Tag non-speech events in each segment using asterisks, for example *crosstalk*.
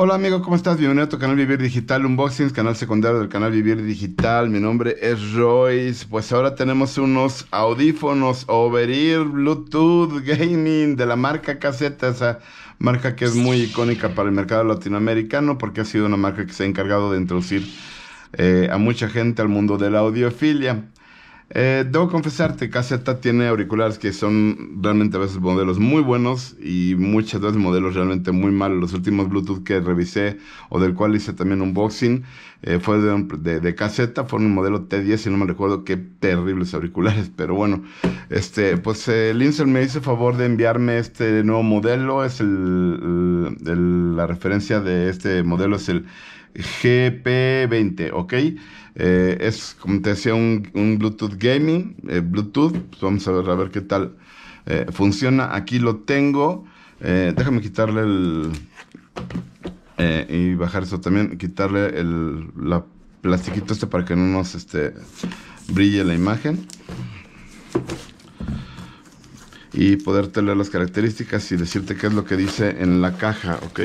Hola amigo, ¿cómo estás? Bienvenido a tu canal Vivir Digital Unboxings, canal secundario del canal Vivir Digital. Mi nombre es Royce. Pues ahora tenemos unos audífonos over Bluetooth Gaming de la marca Caseta, esa marca que es muy icónica para el mercado latinoamericano porque ha sido una marca que se ha encargado de introducir eh, a mucha gente al mundo de la audiofilia. Eh, debo confesarte, Caseta tiene auriculares que son realmente a veces modelos muy buenos y muchas veces modelos realmente muy malos. Los últimos Bluetooth que revisé o del cual hice también eh, un boxing fue de, de, Caseta, fue un modelo T10 y no me recuerdo qué terribles auriculares, pero bueno, este, pues eh, me hizo favor de enviarme este nuevo modelo, es la referencia de este modelo es el GP20, ¿ok? Eh, es, como te decía, un, Bluetooth Gaming, eh, Bluetooth, pues vamos a ver, a ver qué tal eh, funciona. Aquí lo tengo, déjame quitarle el... y bajar eso también, quitarle el la plastiquito este para que no nos este, brille la imagen. Y poderte leer las características y decirte qué es lo que dice en la caja, ¿ok?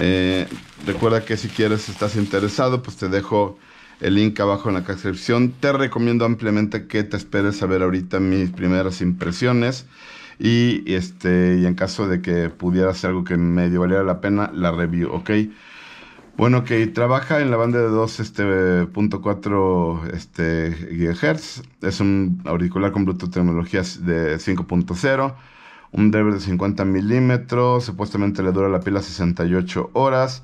Eh, recuerda que si quieres, estás interesado, pues te dejo el link abajo en la descripción. Te recomiendo ampliamente que te esperes a ver ahorita mis primeras impresiones. Y, este, y en caso de que pudiera ser algo que medio valiera la pena, la review, ¿ok? Bueno, que trabaja en la banda de 2.4 este, este, GHz. Es un auricular con Bluetooth tecnologías de 5.0 un driver de 50 milímetros, supuestamente le dura la pila 68 horas.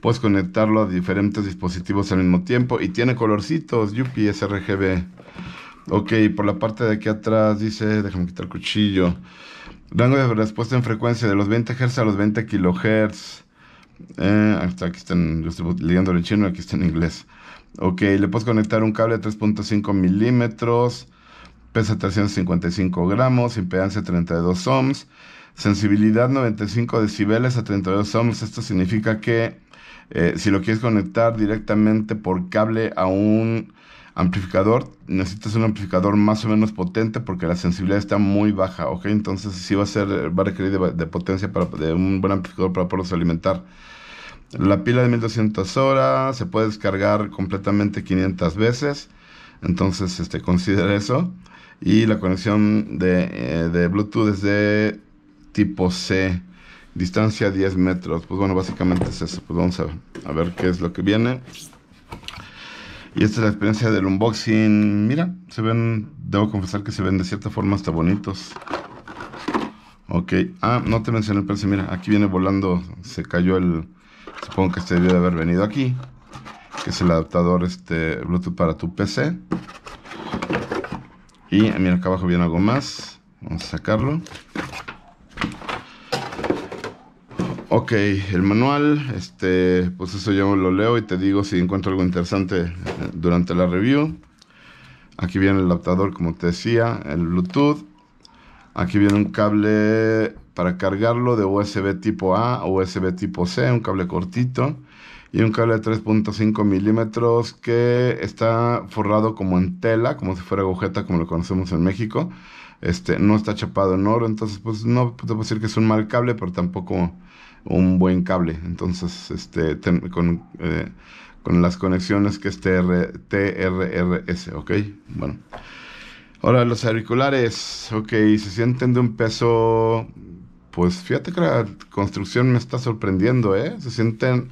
Puedes conectarlo a diferentes dispositivos al mismo tiempo y tiene colorcitos, yupi, sRGB. Ok, por la parte de aquí atrás dice, déjame quitar el cuchillo. Rango de respuesta en frecuencia de los 20 Hz a los 20 kHz. Eh, hasta aquí están, yo estoy leyendo en chino, aquí está en inglés. Ok, le puedes conectar un cable de 3.5 milímetros. Pesa 355 gramos, impedancia 32 ohms, sensibilidad 95 decibeles a 32 ohms. Esto significa que eh, si lo quieres conectar directamente por cable a un amplificador, necesitas un amplificador más o menos potente porque la sensibilidad está muy baja, ¿ok? Entonces sí va a ser, va a requerir de, potencia para, de un buen amplificador para poderlos alimentar. La pila de 1200 horas se puede descargar completamente 500 veces, entonces este, considera eso y la conexión eh, de, Bluetooth es de tipo C, distancia 10 metros. Pues bueno, básicamente es eso. Pues vamos a, ver qué es lo que viene. Y esta es la experiencia del unboxing. Mira, se ven, debo confesar que se ven de cierta forma hasta bonitos. Ok, ah, no te mencioné el PC Mira, aquí viene volando, se cayó el. Supongo que este debió de haber venido aquí. Que es el adaptador este Bluetooth para tu PC. Y eh, mira, acá abajo viene algo más. Vamos a sacarlo. Ok, el manual, este, pues eso ya lo leo y te digo si encuentro algo interesante eh, durante la review. Aquí viene el adaptador, como te decía, el Bluetooth. Aquí viene un cable para cargarlo de USB tipo A a USB tipo C, un cable cortito y un cable de 3.5 milímetros que está forrado como en tela, como si fuera agujeta, como lo conocemos en México. Este, no está chapado en oro, entonces pues no puedo decir que es un mal cable, pero tampoco un buen cable. Entonces, este, eh, con, las conexiones que es TRRS, ¿ok? Bueno. Ahora, los auriculares, ok, se sienten de un peso, pues fíjate que la construcción me está sorprendiendo, ¿eh? Se sienten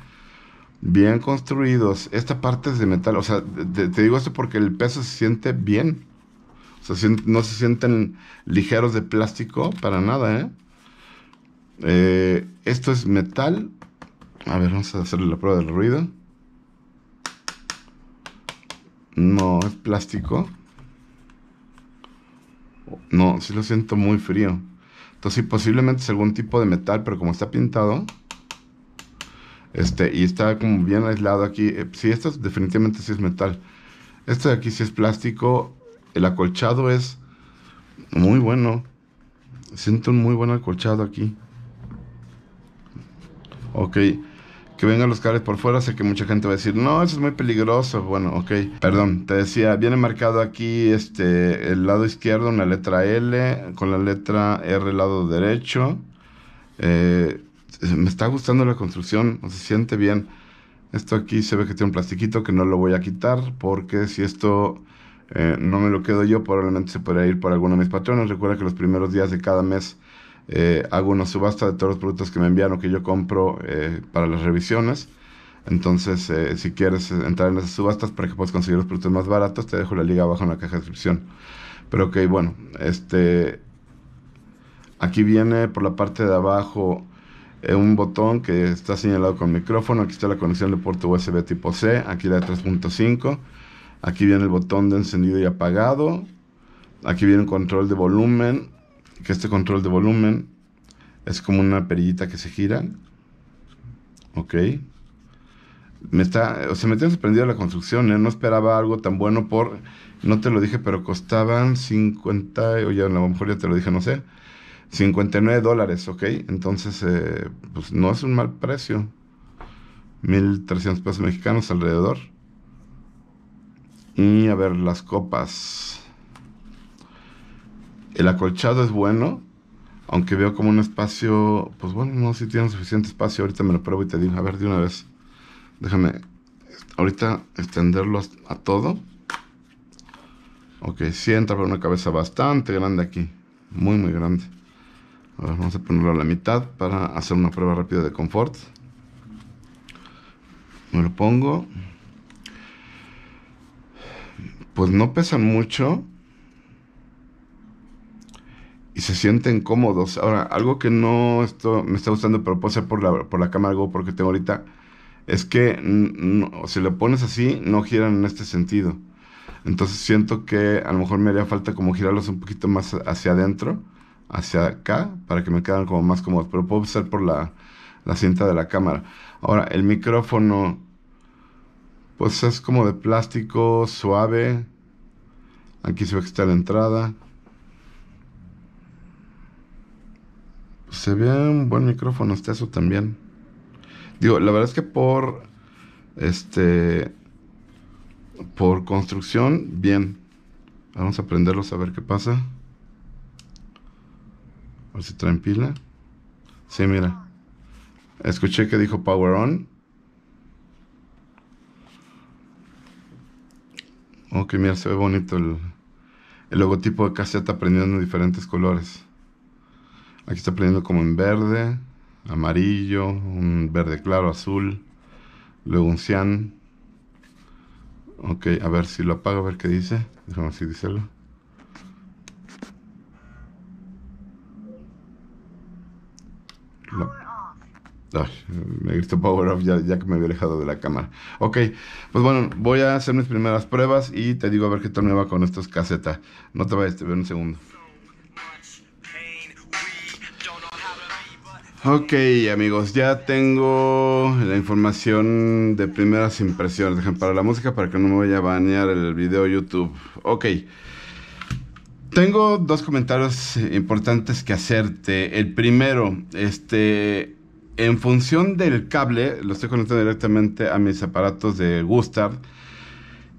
bien construidos. Esta parte es de metal, o sea, te, digo esto porque el peso se siente bien. O sea, no se sienten ligeros de plástico para nada, ¿eh? ¿eh? Esto es metal. A ver, vamos a hacerle la prueba del ruido. No, es plástico. No, sí lo siento muy frío. Entonces, sí, posiblemente es algún tipo de metal, pero como está pintado, este, y está como bien aislado aquí. Eh, sí, esto definitivamente sí es metal. Esto de aquí sí es plástico. El acolchado es muy bueno. Siento un muy buen acolchado aquí. Ok. Que vengan los cables por fuera. Sé que mucha gente va a decir, no, eso es muy peligroso. Bueno, ok. Perdón, te decía, viene marcado aquí este, el lado izquierdo, una letra L, con la letra R el lado derecho. Eh, me está gustando la construcción, se siente bien. Esto aquí se ve que tiene un plastiquito que no lo voy a quitar porque si esto eh, no me lo quedo yo, probablemente se podría ir por alguno de mis patrones. Recuerda que los primeros días de cada mes eh, hago una subasta de todos los productos que me envían o que yo compro eh, para las revisiones. Entonces, si quieres entrar en esas subastas para que puedas conseguir los productos más baratos, te dejo la liga abajo en la caja de descripción. Pero ok, bueno, este... Aquí viene por la parte de abajo eh, un botón que está señalado con micrófono, aquí está la conexión de puerto USB tipo C, aquí la de 3.5, aquí viene el botón de encendido y apagado, aquí viene un control de volumen, que este control de volumen es como una perillita que se gira, ok, me está, o me tiene sorprendido la construcción, ¿eh? no esperaba algo tan bueno por, no te lo dije, pero costaban 50, o ya a lo mejor ya te lo dije, no sé, 59 dólares, ¿ok? Entonces, eh, pues no es un mal precio. 1.300 pesos mexicanos alrededor. Y a ver, las copas. El acolchado es bueno, aunque veo como un espacio, pues bueno, no sé si tiene suficiente espacio, ahorita me lo pruebo y te digo, a ver, de una vez, déjame ahorita extenderlo a todo. Ok, si entra por una cabeza bastante grande aquí, muy, muy grande ahora vamos a ponerlo a la mitad para hacer una prueba rápida de confort. Me lo pongo. Pues no pesan mucho. Y se sienten cómodos. Ahora, algo que no esto me está gustando, pero puede ser por la, cámara O porque tengo ahorita, es que si lo pones así, no giran en este sentido. Entonces siento que a lo mejor me haría falta como girarlos un poquito más hacia adentro hacia acá para que me quedan como más cómodos, pero puedo usar por la, la cinta de la cámara. Ahora, el micrófono, pues es como de plástico suave. Aquí se ve que está la entrada. se ve un buen micrófono, este eso también. Digo, la verdad es que por este por construcción, bien. Vamos a prenderlo a ver qué pasa. A ver si traen pila. Sí, mira. Escuché que dijo power on. Ok, mira, se ve bonito el, logotipo de caseta aprendiendo diferentes colores. Aquí está aprendiendo como en verde, amarillo, un verde claro, azul, luego un cian. Ok, a ver si lo apago, a ver qué dice. Déjame así decirlo. me me visto power off ya, que me había alejado de la cámara. Ok, pues bueno, voy a hacer mis primeras pruebas y te digo a ver qué tal me va con estos casetas. No te vayas, a ver un segundo. Ok, amigos, ya tengo la información de primeras impresiones. Dejen para la música para que no me vaya a banear el video YouTube. Ok. Tengo dos comentarios importantes que hacerte. El primero, este, en función del cable, lo estoy conectando directamente a mis aparatos de Gustard.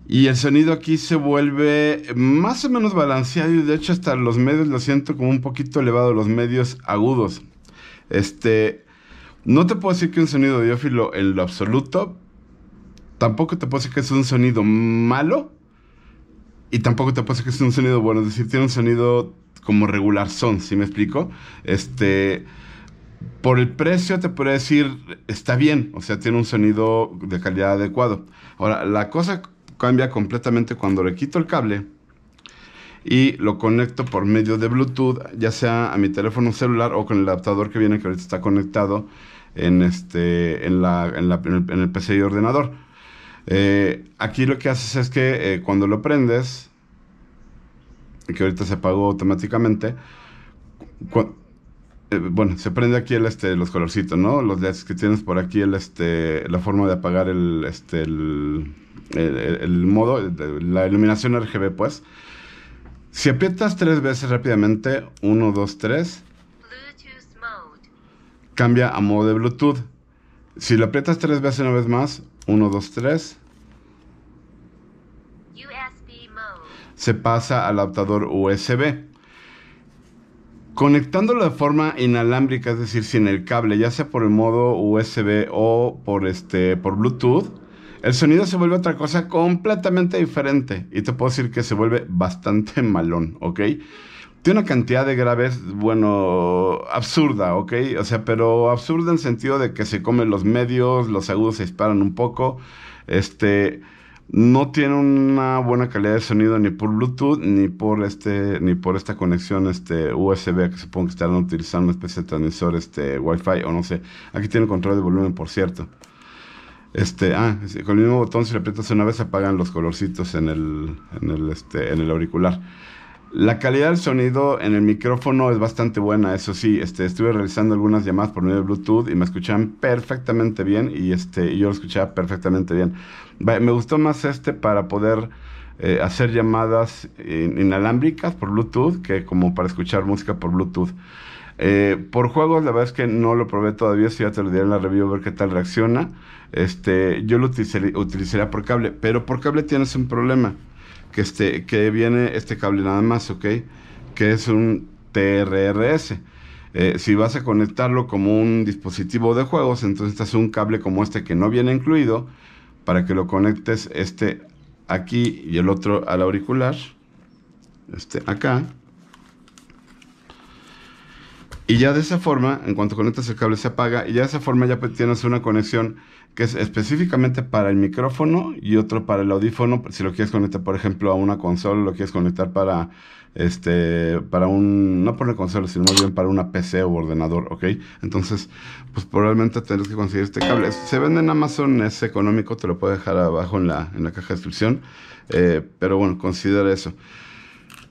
Y el sonido aquí se vuelve más o menos balanceado y de hecho hasta los medios lo siento como un poquito elevado, los medios agudos. Este, no te puedo decir que un sonido diófilo en lo absoluto, tampoco te puedo decir que es un sonido malo y tampoco te puedo decir que es un sonido bueno, es decir, tiene un sonido como regular son, si me explico. Este, por el precio te puedo decir, está bien, o sea, tiene un sonido de calidad adecuado. Ahora, la cosa cambia completamente cuando le quito el cable y lo conecto por medio de Bluetooth, ya sea a mi teléfono celular o con el adaptador que viene que ahorita está conectado en, este, en, la, en, el, PC y ordenador. Eh, aquí lo que haces es que eh, cuando lo prendes, que ahorita se apagó automáticamente, eh, bueno, se prende aquí el, este, los colorcitos, ¿no? Los LEDs que tienes por aquí, el, este, la forma de apagar el, este, el, modo, la iluminación RGB, pues. Si aprietas tres veces rápidamente, 1, 2, 3, cambia a modo de Bluetooth. Si lo aprietas tres veces una vez más, 1, 2, 3, se pasa al adaptador USB. Conectándolo de forma inalámbrica, es decir, sin el cable, ya sea por el modo USB o por, este, por Bluetooth, el sonido se vuelve otra cosa completamente diferente. Y te puedo decir que se vuelve bastante *laughs* malón, ¿ok? Tiene una cantidad de graves, bueno, absurda, ¿ok? O sea, pero absurda en el sentido de que se comen los medios, los agudos se disparan un poco. Este, no tiene una buena calidad de sonido ni por Bluetooth ni por este ni por esta conexión este USB que supongo que estarán utilizando una especie de transmisor este Wi-Fi o no sé. Aquí tiene control de volumen, por cierto. Este, ah, con el mismo botón si le aprietas una vez apagan los colorcitos en el en el este, auricular. La calidad del sonido en el micrófono es bastante buena, eso sí, este, estuve realizando algunas llamadas por medio de Bluetooth y me escuchaban perfectamente bien y este, yo lo escuchaba perfectamente bien. Me gustó más este para poder eh, hacer llamadas inalámbricas por Bluetooth que como para escuchar música por Bluetooth. Eh, por juegos, la verdad es que no lo probé todavía, si ya te lo diré en la review a ver qué tal reacciona. Este, yo lo utilizaría por cable, pero por cable tienes un problema que, este, que viene este cable nada más, ¿ok? Que es un TRRS. Eh, si vas a conectarlo como un dispositivo de juegos, entonces estás un cable como este que no viene incluido para que lo conectes este aquí y el otro al auricular, este acá. Y ya de esa forma, en cuanto conectas el cable se apaga y ya de esa forma ya pues, tienes una conexión que es específicamente para el micrófono y otro para el audífono, si lo quieres conectar por ejemplo a una consola, lo quieres conectar para este para un no por una consola, sino más bien para una PC o ordenador, ¿ok? Entonces, pues probablemente tendrás que conseguir este cable. Se vende en Amazon, es económico, te lo puedo dejar abajo en la, en la caja de descripción, eh, pero bueno, considera eso.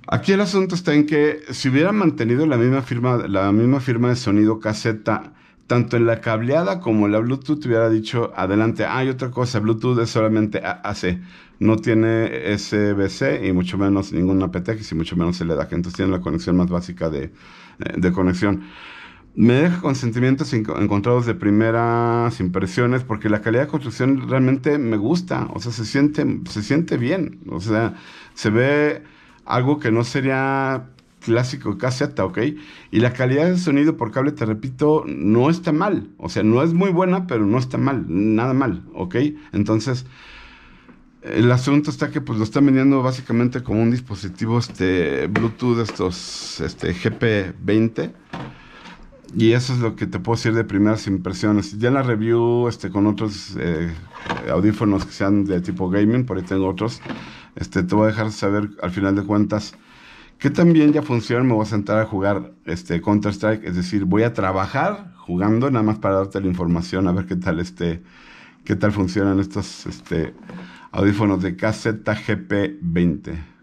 Aquí el asunto está en que si hubiera mantenido la misma firma, la misma firma de sonido caseta, tanto en la cableada como en la Bluetooth hubiera dicho adelante, hay otra cosa, Bluetooth es solamente AC, no tiene SBC y mucho menos ningún aptX y mucho menos da. entonces tiene la conexión más básica de, eh, conexión. Me deja con sentimientos encontrados de primeras impresiones porque la calidad de construcción realmente me gusta, o sea, se siente, se siente bien, o sea, se ve algo que no sería clásico kz ¿ok? Y la calidad de sonido por cable, te repito, no está mal. O sea, no es muy buena, pero no está mal, nada mal, ¿ok? Entonces, el asunto está que pues lo están vendiendo básicamente como un dispositivo este, Bluetooth, estos este, GP20. Y eso es lo que te puedo decir de primeras impresiones. Ya la review este, con otros eh, audífonos que sean de tipo gaming, por ahí tengo otros, este, te voy a dejar saber al final de cuentas que también ya funciona. Me voy a sentar a jugar este, Counter-Strike, es decir, voy a trabajar jugando nada más para darte la información, a ver qué tal, este, qué tal funcionan estos este, audífonos de KZGP20.